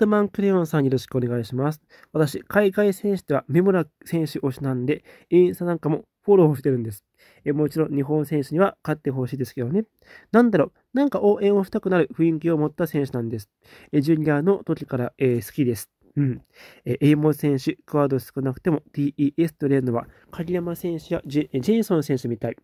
トマンクレヨンさんよろしくお願いします。私、海外選手では三村選手推しなんで、インスタなんかもフォローしてるんです。えもちろん日本選手には勝ってほしいですけどね。なんだろう、なんか応援をしたくなる雰囲気を持った選手なんです。えジュニアの時から、えー、好きです。うん。えー、エイモ選手、クワード少なくても TES とれるのは、鍵山選手やジェジェイソン選手みたい。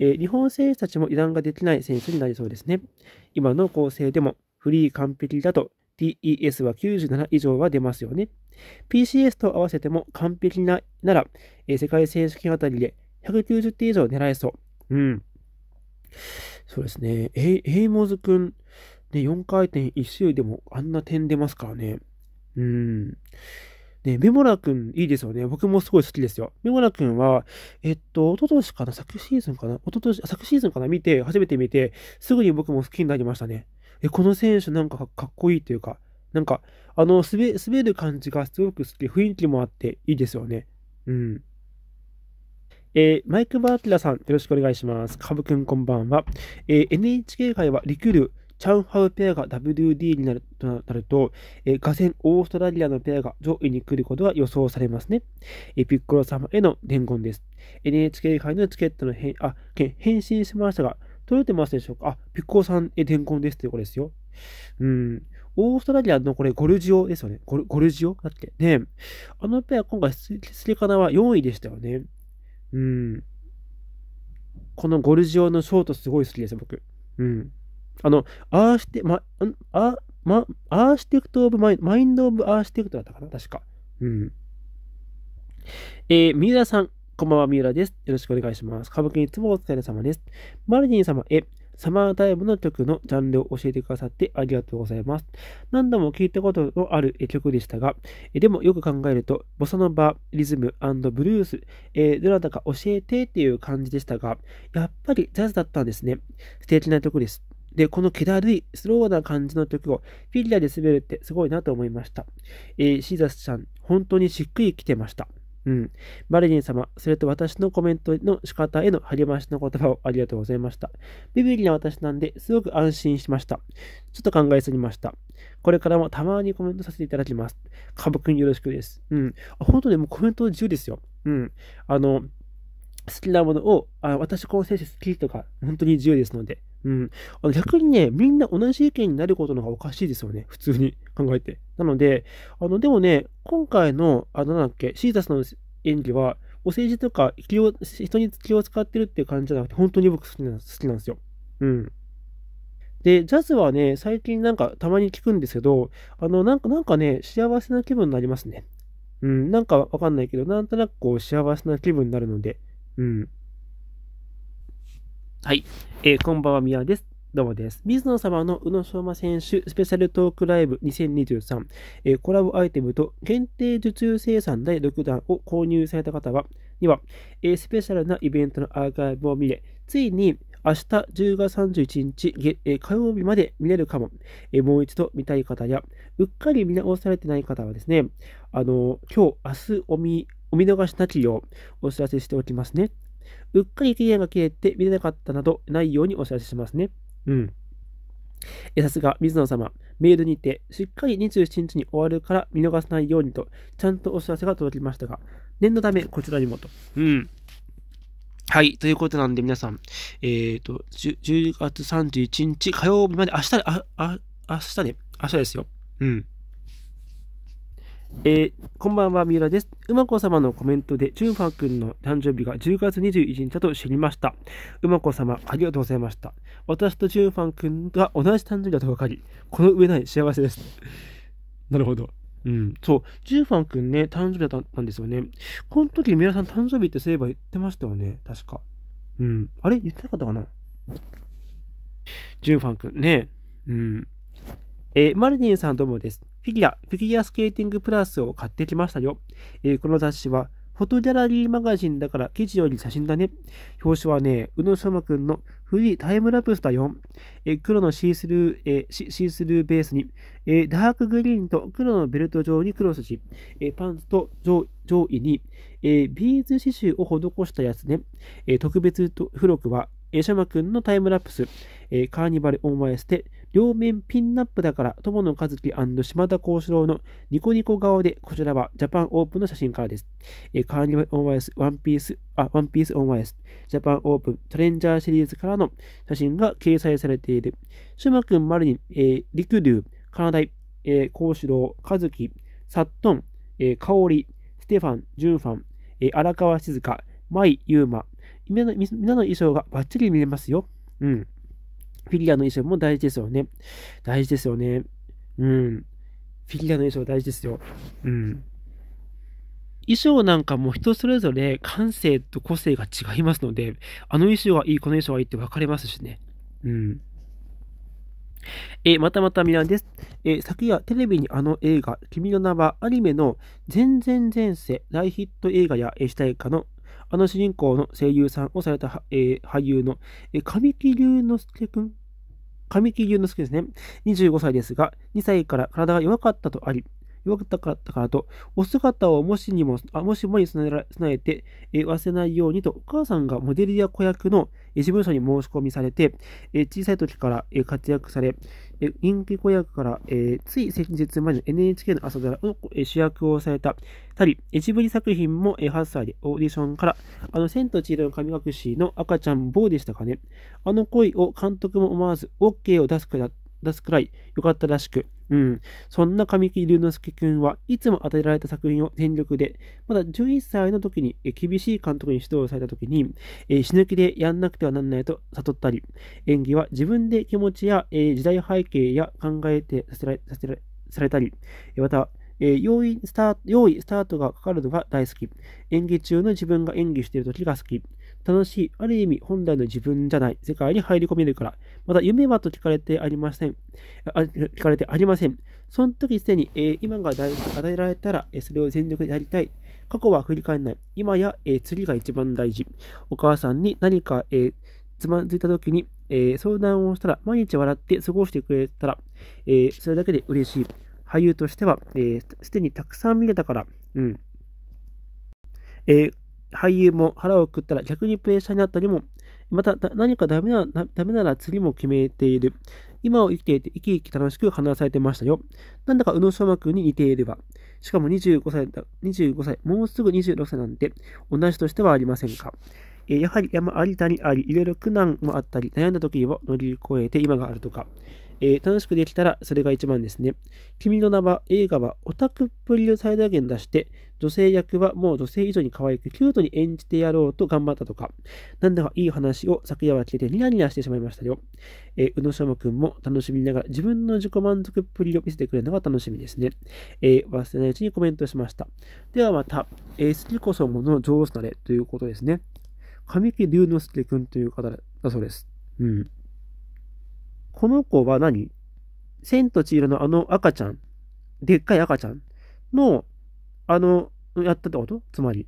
えー、日本選手たちも油断ができない選手になりそうですね。今の構成でも、フリー完璧だと t e s は97以上は出ますよね。PCS と合わせても完璧ななら、えー、世界選手権あたりで190点以上狙えそう。うん。そうですね。エイモズ君、ね、4回転1周でもあんな点出ますからね。うん。ね、メモラ君いいですよね。僕もすごい好きですよ。メモラ君は、えっと、一昨年かな昨シーズンかな一昨年、昨シーズンかな見て、初めて見て、すぐに僕も好きになりましたね。え、この選手なんかかっこいいというか、なんか、あの、滑、滑る感じがすごく好き、雰囲気もあっていいですよね。うん。えー、マイク・バーティラさん、よろしくお願いします。カブくんこんばんは。えー、NHK 杯はリクル、チャンハウペアが WD になるとなると、えー、画ン、オーストラリアのペアが上位に来ることは予想されますね。えー、ピッコロ様への伝言です。NHK 杯のチケットの変、あ、返信しましたが、届いてますでしょうかあ、ピッコーさんえ、転校ですってことですよ。うん。オーストラリアのこれ、ゴルジオですよね。ゴルゴルジオだってね。あのペア、今回ス、スリカナは4位でしたよね。うん。このゴルジオのショートすごい好きです、僕。うん。あの、アーシテ、ま、あ、ま、アーシテクト・オブ・マインド、マインド・オブ・アーシテクトだったかな確か。うん。えー、三浦さん、こんばんは、三浦です。よろしくお願いします。歌舞伎にいつもお疲れ様です。マルディン様へ、サマータイムの曲のジャンルを教えてくださってありがとうございます。何度も聴いたことのある曲でしたが、でもよく考えると、ボサノバ、リズムブルース、えー、どなたか教えてっていう感じでしたが、やっぱりジャズだったんですね。素敵な曲です。で、この気だるい、スローな感じの曲をフィギュアで滑るってすごいなと思いました。えー、シーザスさん、本当にしっくりきてました。うん。バレリン様、それと私のコメントの仕方への励ましの言葉をありがとうございました。ビビリな私なんで、すごく安心しました。ちょっと考えすぎました。これからもたまにコメントさせていただきます。株くんよろしくです。うん。あ本当でもコメント自由ですよ。うん。あの、好きなものを、あ私この選手好きとか、本当に自由ですので、うん。あの逆にね、みんな同じ意見になることの方がおかしいですよね。普通に 考えて。なので、あの、でもね、今回の、あの、なんだっけ、シータスの演技は、お政治とか気を、人に気を使ってるって感じじゃなくて、本当に僕好きな好きなんですよ。うん。で、ジャズはね、最近なんかたまに聞くんですけど、あの、なんか、なんかね、幸せな気分になりますね。うん、なんかわかんないけど、なんとなくこう幸せな気分になるので、うん。はい。えー、こんばんは、宮です。どうもです。水野様の宇野昌磨選手スペシャルトークライブ2023、えー、コラボアイテムと限定受注生産第6弾を購入された方は、には、えー、スペシャルなイベントのアーカイブを見れ、ついに明日10月31日、えー、火曜日まで見れるかも、えー、もう一度見たい方や、うっかり見直されてない方はですね、あの今日、明日お見、お見逃しなきようお知らせしておきますね。うっかり期限が切れて見れなかったなどないようにお知らせしますね。うん。えさすが、水野様、メールにて、しっかり27日に終わるから見逃さないようにと、ちゃんとお知らせが届きましたが、念のため、こちらにもと。うん。はい。ということなんで、皆さん、えっ、ー、と、10月31日火曜日まで、明日で、あ、あ、明日で、明日ですよ。うん。えー、こんばんは、三浦です。馬子様のコメントで、ジュンファー君の誕生日が10月21日だと知りました。馬子様、ありがとうございました。私とジュンファン君が同じ誕生日だと分かり、この上ない幸せです。なるほど。うん、そう、ジュンファン君ね、誕生日だったんですよね。この時、皆さん誕生日ってそういえば言ってましたよね、確か。うん、あれ言ってなかったかなジュンファン君ね、うん。えー、マルディンさんどうもです。フィギュア、フィギュアスケーティングプラスを買ってきましたよ。えー、この雑誌は、フォトギャラリーマガジンだから記事より写真だね。表紙はね、宇野昌磨くんのフリータイムラプスだよ。え黒のシースルー、えシースルーベースに、えダークグリーンと黒のベルト上に黒筋、えパンツと上上位に、えビーズ刺繍を施したやつね。え特別付録は、えシャくんのタイムラプス、えカーニバルオンワイステ、両面ピンナップだから、友野和樹島田幸四郎のニコニコ顔で、こちらはジャパンオープンの写真からです。えー、カーニバルオンワイス、ワンピース、あ、ワンピースオンワイス、ジャパンオープン、チャレンジャーシリーズからの写真が掲載されている。シュマ君、マリニン、えー、リクドー、カナダイ、えー、幸四郎、和樹、サットン、えー、香織、ステファン、ジュンファン、えー、荒川静香、舞、ユーマ、皆の衣装がバッチリ見れますよ。うん。フィギュアの衣装も大事ですよね。大事ですよね。うん。フィギュアの衣装大事ですよ。うん。衣装なんかも人それぞれ感性と個性が違いますので、あの衣装はいい、この衣装はいいって分かれますしね。うん。えー、またまたミランです。えー、昨夜テレビにあの映画、君の名はアニメの全然前世大ヒット映画や、えー、主題歌のあの主人公の声優さんをされた、えー、俳優の、えー、神木隆之介くん神木隆之介ですね。25歳ですが、2歳から体が弱かったとあり、弱かったからと、お姿をもしにも、あもしもに備えて、え忘れないようにと、お母さんがモデルや子役の事文書に申し込みされて、小さい時から活躍され、人気子役から、つい先日までの NHK の朝ドラの主役をされたたり、ジブリ作品も8歳でオーディションから、あの、千と千尋の神隠しの赤ちゃん棒でしたかね。あの恋を監督も思わず OK を出すくらい良かったらしく、うん。そんな神木隆之介君はいつも与えられた作品を全力で、まだ11歳の時に厳しい監督に指導された時に、え死ぬ気でやんなくてはなんないと悟ったり、演技は自分で気持ちや、え時代背景や考えてさせられさせられされたり、また、えー、用意スタート、用意スタートがかかるのが大好き。演技中の自分が演技している時が好き。楽しい、ある意味本来の自分じゃない世界に入り込めるから。また、夢はと聞かれてありません。あ聞かれてありません。その時すでに、えー、今が与えられたら、それを全力でやりたい。過去は振り返らない。今や、えー、釣りが一番大事。お母さんに何か、えー、つまずいた時に、えー、相談をしたら、毎日笑って過ごしてくれたら、えー、それだけで嬉しい。俳優としては、す、えー、で、にたくさん見れたから、うん。えー、俳優も腹をくったら逆にプレッシャーになったりも、また何かダメなダメなら次も決めている。今を生きていて生き生き楽しく話されてましたよ。なんだか宇野昌磨君に似ていれば。しかも25歳だ、25歳、もうすぐ26歳なんて同じとしてはありませんか。えやはり山あり谷あり、いろいろ苦難もあったり、悩んだ時を乗り越えて今があるとか。えー、楽しくできたらそれが一番ですね。君の名は映画はオタクっぷりを最大限出して、女性役はもう女性以上に可愛くキュートに演じてやろうと頑張ったとか、なんだかいい話を昨夜は聞いてニヤニヤしてしまいましたよ。えー、宇野昌磨くんも楽しみながら自分の自己満足っぷりを見せてくれるのが楽しみですね。えー、忘れないうちにコメントしました。ではまた、えー、好きこそもの上手なれということですね。神木隆之介くんという方だそうです。うん。この子は何千と千尋のあの赤ちゃん、でっかい赤ちゃんの、あの、やったってことつまり。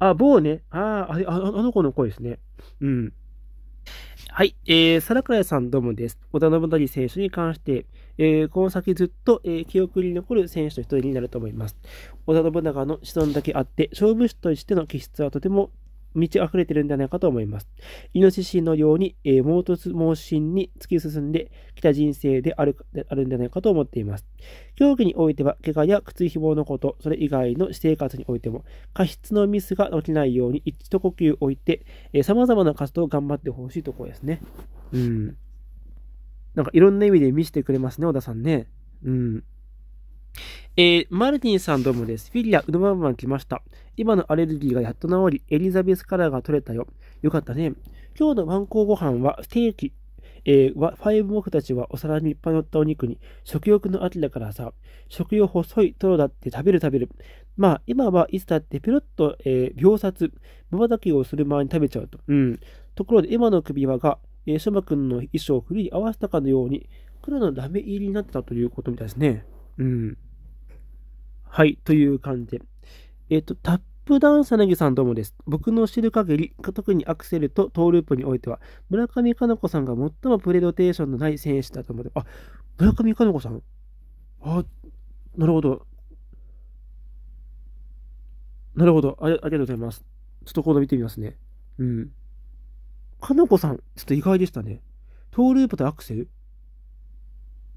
あ、某ね。ああ、あの子の声ですね。うん。はい、えー、サラ皿倉さんどうもです。織田信成選手に関して、えー、この先ずっと、えー、記憶に残る選手の一人になると思います。織田信長の子孫だけあって、勝負師としての気質はとても満ち溢れてるんじゃないかと思います。イノシシのように、えー、猛突猛進に突き進んできた人生であるあるんじゃないかと思っています。競技においては、怪我や靴紐のこと、それ以外の私生活においても、過失のミスが起きないように一度呼吸を置いて、えー、様々な活動を頑張ってほしいところですね。うん。なんかいろんな意味で見せてくれますね、小田さんね。うん。えー、マルティンさんどうもです。フィギュア、うド・まんまん来ました。今のアレルギーがやっと治り、エリザベスカラーが取れたよ。よかったね。今日のワンコご飯はステーキ。えー、ファイブ僕たちはお皿にいっぱい乗ったお肉に、食欲の秋だからさ、食用細いトロだって食べる食べる。まあ、今はいつだってペロッと、えー、秒殺、たきをする前に食べちゃうと。うん。ところで、今の首輪が、えー、ショマ君の衣装を振り合わせたかのように、黒のダメ入りになってたということみたいですね。うん。はい、という感じで。えっ、ー、と、タップダウンぎさんどうもです。僕の知る限り、特にアクセルとトーループにおいては、村上佳菜子さんが最もプレドテーションのない選手だと思って、あ、村上佳菜子さんあ、なるほど。なるほどあ。ありがとうございます。ちょっと今度見てみますね。うん。かなこさん、ちょっと意外でしたね。トーループとアクセル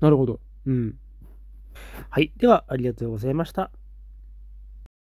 なるほど。うん。はい。では、ありがとうございました。